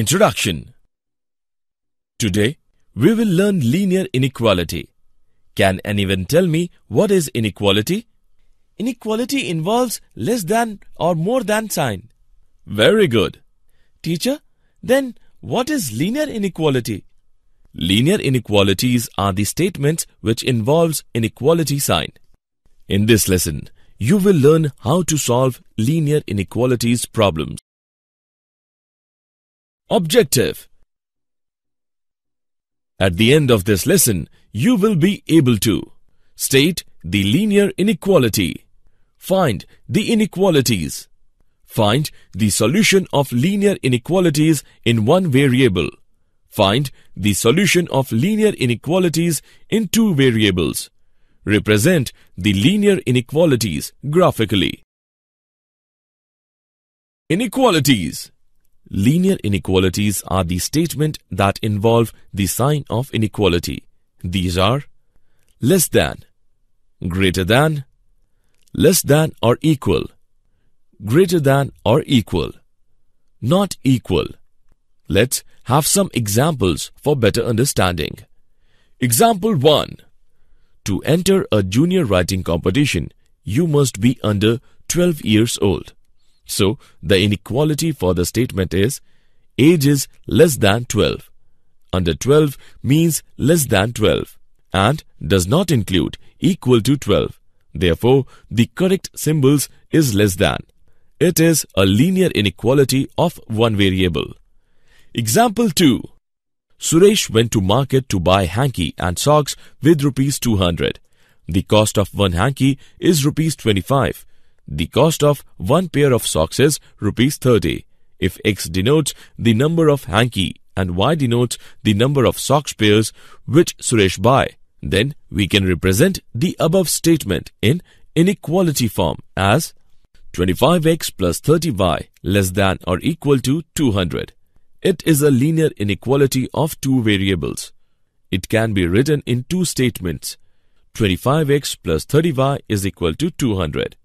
Introduction Today, we will learn linear inequality. Can anyone tell me what is inequality? Inequality involves less than or more than sign. Very good. Teacher, then what is linear inequality? Linear inequalities are the statements which involves inequality sign. In this lesson, you will learn how to solve linear inequalities problems objective. At the end of this lesson, you will be able to state the linear inequality, find the inequalities, find the solution of linear inequalities in one variable, find the solution of linear inequalities in two variables, represent the linear inequalities graphically. Inequalities Linear inequalities are the statement that involve the sign of inequality. These are less than, greater than, less than or equal, greater than or equal, not equal. Let's have some examples for better understanding. Example 1. To enter a junior writing competition, you must be under 12 years old. So the inequality for the statement is age is less than 12. Under 12 means less than 12 and does not include equal to 12. Therefore, the correct symbols is less than. It is a linear inequality of one variable. Example 2. Suresh went to market to buy hanky and socks with rupees 200. The cost of one hanky is rupees 25 the cost of one pair of socks is rupees 30. If X denotes the number of hanky and Y denotes the number of socks pairs which Suresh buy, then we can represent the above statement in inequality form as 25x plus 30y less than or equal to 200. It is a linear inequality of two variables. It can be written in two statements. 25x plus 30y is equal to 200.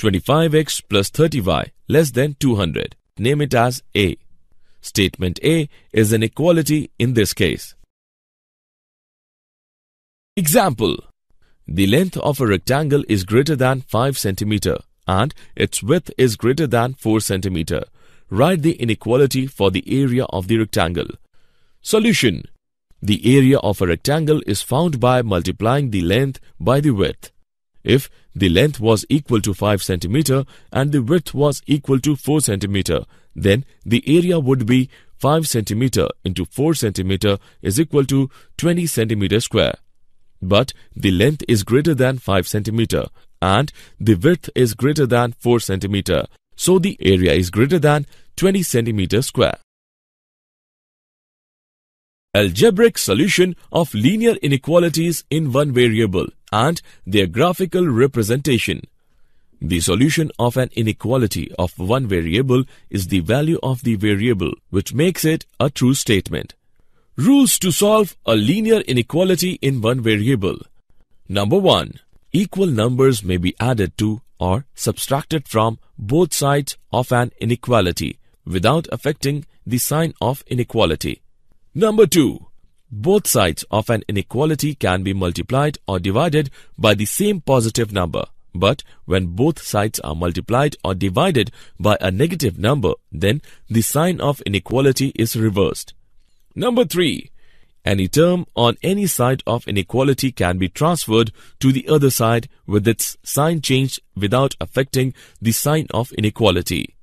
25x plus 30y less than 200. Name it as A. Statement A is an equality in this case. Example. The length of a rectangle is greater than 5 cm and its width is greater than 4 cm. Write the inequality for the area of the rectangle. Solution. The area of a rectangle is found by multiplying the length by the width if the length was equal to 5 cm and the width was equal to 4 cm, then the area would be 5 cm into 4 cm is equal to 20 cm square. But the length is greater than 5 cm and the width is greater than 4 cm, so the area is greater than 20 cm square. Algebraic solution of linear inequalities in one variable and their graphical representation. The solution of an inequality of one variable is the value of the variable which makes it a true statement. Rules to solve a linear inequality in one variable. Number 1. Equal numbers may be added to or subtracted from both sides of an inequality without affecting the sign of inequality. Number 2 both sides of an inequality can be multiplied or divided by the same positive number. But when both sides are multiplied or divided by a negative number, then the sign of inequality is reversed. Number 3. Any term on any side of inequality can be transferred to the other side with its sign changed without affecting the sign of inequality.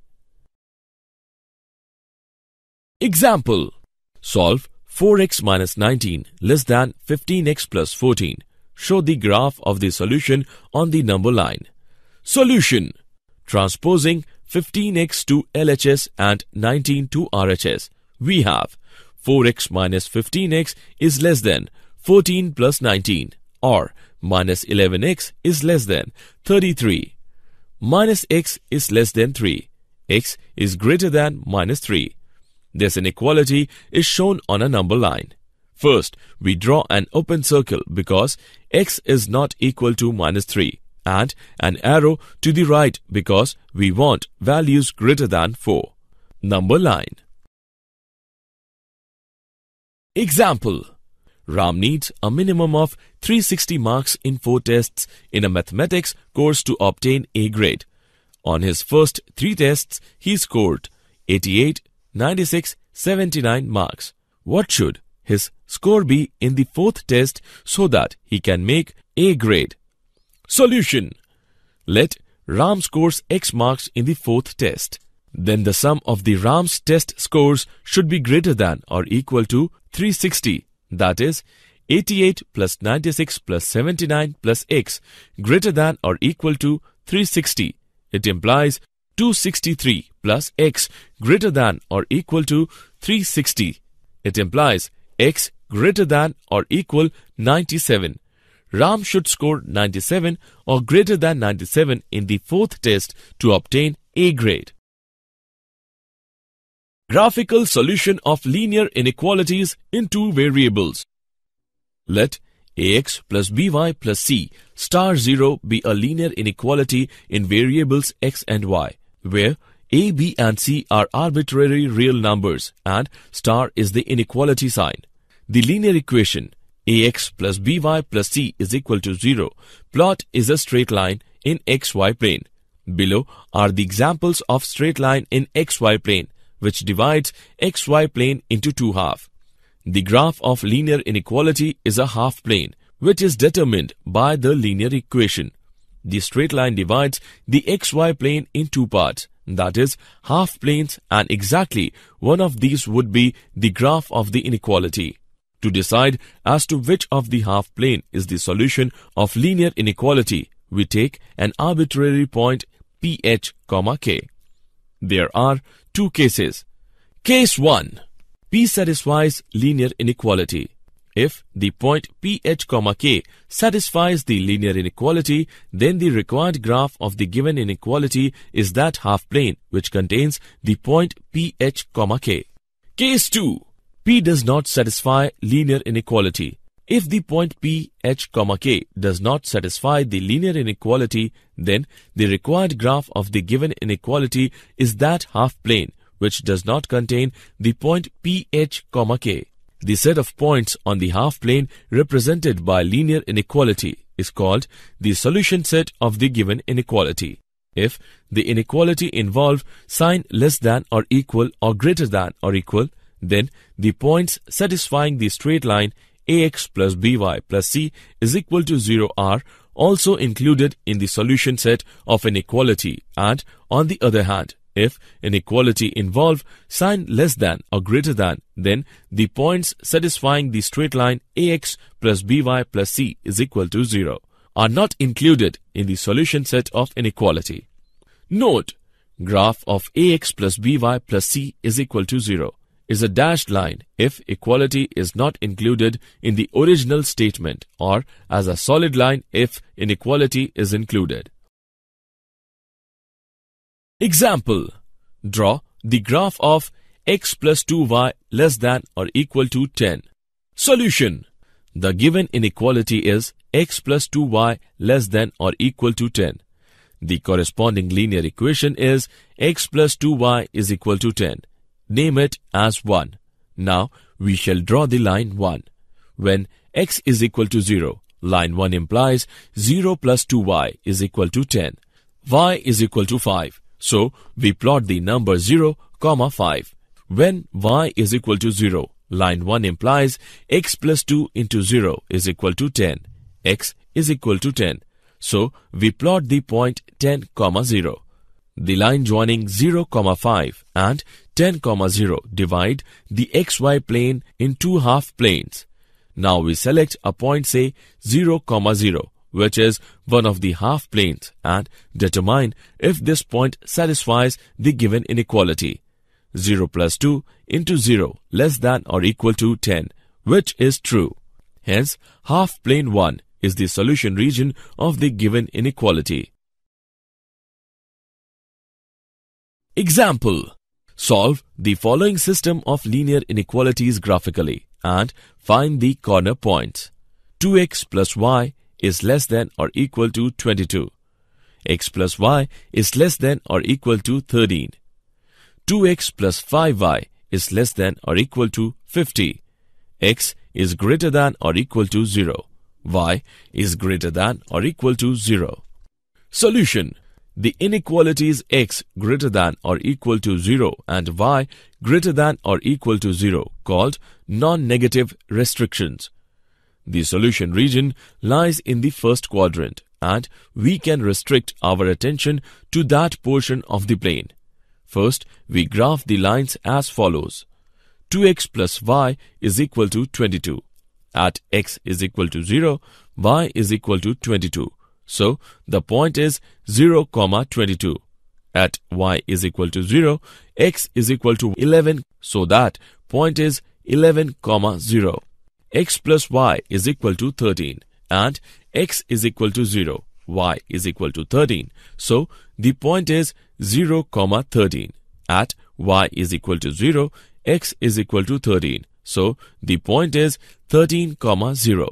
Example. Solve 4x minus 19 less than 15x plus 14. Show the graph of the solution on the number line. Solution Transposing 15x to LHS and 19 to RHS. We have 4x minus 15x is less than 14 plus 19 or minus 11x is less than 33. Minus x is less than 3. x is greater than minus 3. This inequality is shown on a number line. First, we draw an open circle because x is not equal to minus 3 and an arrow to the right because we want values greater than 4. Number line. Example. Ram needs a minimum of 360 marks in 4 tests in a mathematics course to obtain A grade. On his first 3 tests, he scored 88, 96 79 marks. What should his score be in the fourth test so that he can make A grade? Solution Let Ram scores X marks in the fourth test. Then the sum of the Ram's test scores should be greater than or equal to 360, that is, 88 plus 96 plus 79 plus x greater than or equal to 360. It implies 263 plus x greater than or equal to 360. It implies x greater than or equal 97. Ram should score 97 or greater than 97 in the fourth test to obtain A grade. Graphical solution of linear inequalities in two variables. Let ax plus by plus c star 0 be a linear inequality in variables x and y where A, B and C are arbitrary real numbers and star is the inequality sign. The linear equation ax plus by plus c is equal to 0 plot is a straight line in xy plane. Below are the examples of straight line in xy plane which divides xy plane into two half. The graph of linear inequality is a half plane which is determined by the linear equation. The straight line divides the XY plane in two parts, that is, half planes and exactly one of these would be the graph of the inequality. To decide as to which of the half plane is the solution of linear inequality, we take an arbitrary point ph, k. There are two cases. Case 1. P satisfies linear inequality. If the point ph, k satisfies the linear inequality, then the required graph of the given inequality is that half plane which contains the point ph, k. Case 2. P does not satisfy linear inequality. If the point p h k does not satisfy the linear inequality, then the required graph of the given inequality is that half plane which does not contain the point p h k. The set of points on the half-plane represented by linear inequality is called the solution set of the given inequality if the inequality involves sign less than or equal or greater than or equal, then the points satisfying the straight line ax plus by plus c is equal to 0 are also included in the solution set of inequality and, on the other hand, if inequality involved involve sign less than or greater than, then the points satisfying the straight line ax plus by plus c is equal to 0 are not included in the solution set of inequality. Note, graph of ax plus by plus c is equal to 0 is a dashed line if equality is not included in the original statement or as a solid line if inequality is included. Example, draw the graph of x plus 2y less than or equal to 10. Solution, the given inequality is x plus 2y less than or equal to 10. The corresponding linear equation is x plus 2y is equal to 10. Name it as 1. Now, we shall draw the line 1. When x is equal to 0, line 1 implies 0 plus 2y is equal to 10. y is equal to 5. So we plot the number 0, comma 5 when y is equal to 0. Line 1 implies x plus 2 into 0 is equal to 10. x is equal to 10. So we plot the point 10, comma 0. The line joining 0, comma 5 and 10, comma 0 divide the xy plane in two half planes. Now we select a point say 0, comma 0 which is one of the half planes, and determine if this point satisfies the given inequality. 0 plus 2 into 0 less than or equal to 10, which is true. Hence, half plane 1 is the solution region of the given inequality. Example Solve the following system of linear inequalities graphically and find the corner points. 2x plus y is less than or equal to 22. x plus y is less than or equal to 13. 2x plus 5y is less than or equal to 50. x is greater than or equal to 0. y is greater than or equal to 0. Solution The inequalities x greater than or equal to 0 and y greater than or equal to 0 called non-negative restrictions the solution region lies in the first quadrant and we can restrict our attention to that portion of the plane. First, we graph the lines as follows. 2x plus y is equal to 22. At x is equal to 0, y is equal to 22. So, the point is 0, comma 22. At y is equal to 0, x is equal to 11. So, that point is 11, comma 0 x plus y is equal to 13 and x is equal to 0, y is equal to 13. So the point is 0, comma 13. At y is equal to 0, x is equal to 13. So the point is 13, comma 0.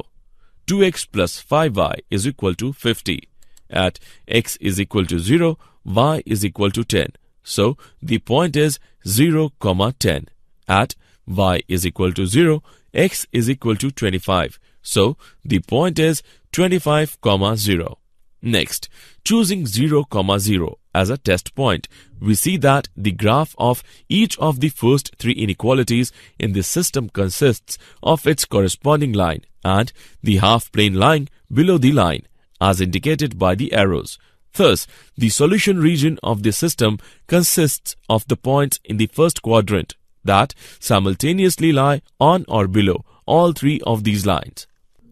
2x plus 5y is equal to 50. At x is equal to 0, y is equal to 10. So the point is 0, comma 10. At y is equal to 0, x is equal to 25. So the point is 25, comma 0. Next, choosing 0, comma 0 as a test point, we see that the graph of each of the first three inequalities in the system consists of its corresponding line and the half-plane line below the line, as indicated by the arrows. Thus, the solution region of the system consists of the points in the first quadrant that simultaneously lie on or below all three of these lines.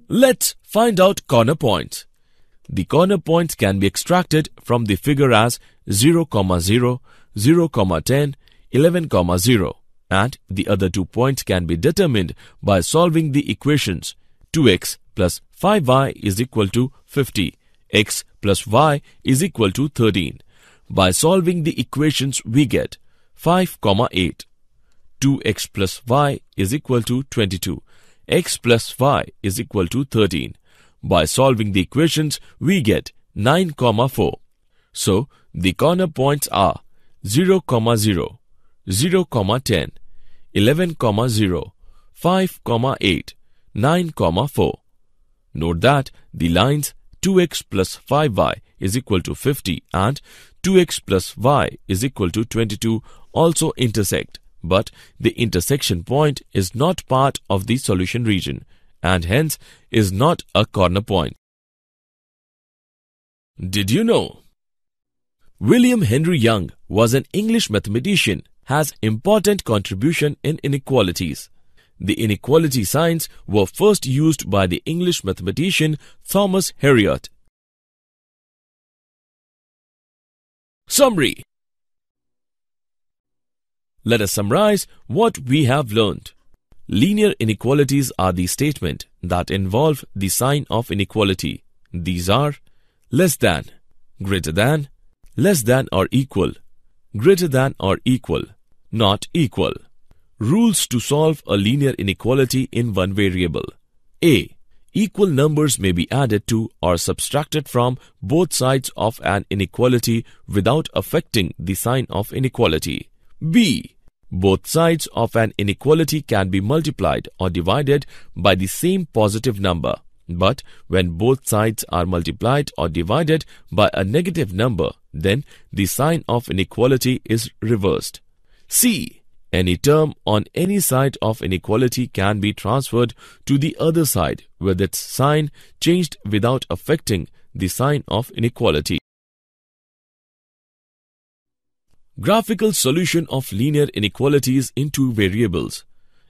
Let's find out corner points. The corner points can be extracted from the figure as 0, 0, 0, 10, 11, 0 and the other two points can be determined by solving the equations 2x plus 5y is equal to 50, x plus y is equal to 13. By solving the equations we get 5, 8. 2x plus y is equal to 22. x plus y is equal to 13. By solving the equations, we get 9, comma 4. So, the corner points are 0, comma 0, 0, comma 10, 11, comma 0, 5, comma 8, 9, comma 4. Note that the lines 2x plus 5y is equal to 50 and 2x plus y is equal to 22 also intersect. But the intersection point is not part of the solution region and hence is not a corner point. Did you know? William Henry Young was an English mathematician has important contribution in inequalities. The inequality signs were first used by the English mathematician Thomas Harriot. Summary let us summarize what we have learned. Linear inequalities are the statement that involve the sign of inequality. These are less than, greater than, less than or equal, greater than or equal, not equal. Rules to solve a linear inequality in one variable. A. Equal numbers may be added to or subtracted from both sides of an inequality without affecting the sign of inequality. B. Both sides of an inequality can be multiplied or divided by the same positive number. But when both sides are multiplied or divided by a negative number, then the sign of inequality is reversed. C. Any term on any side of inequality can be transferred to the other side with its sign changed without affecting the sign of inequality. graphical solution of linear inequalities in two variables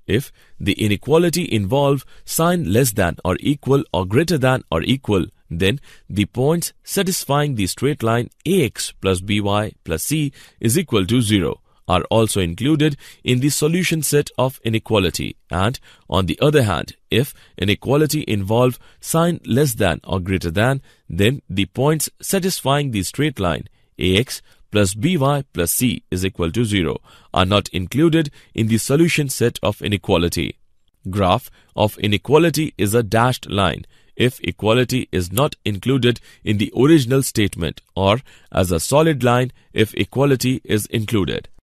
if the inequality involve sign less than or equal or greater than or equal, then the points satisfying the straight line ax plus by plus c is equal to 0 are also included in the solution set of inequality and on the other hand if inequality involve sign less than or greater than then the points satisfying the straight line ax plus by plus c is equal to 0 are not included in the solution set of inequality. Graph of inequality is a dashed line if equality is not included in the original statement or as a solid line if equality is included.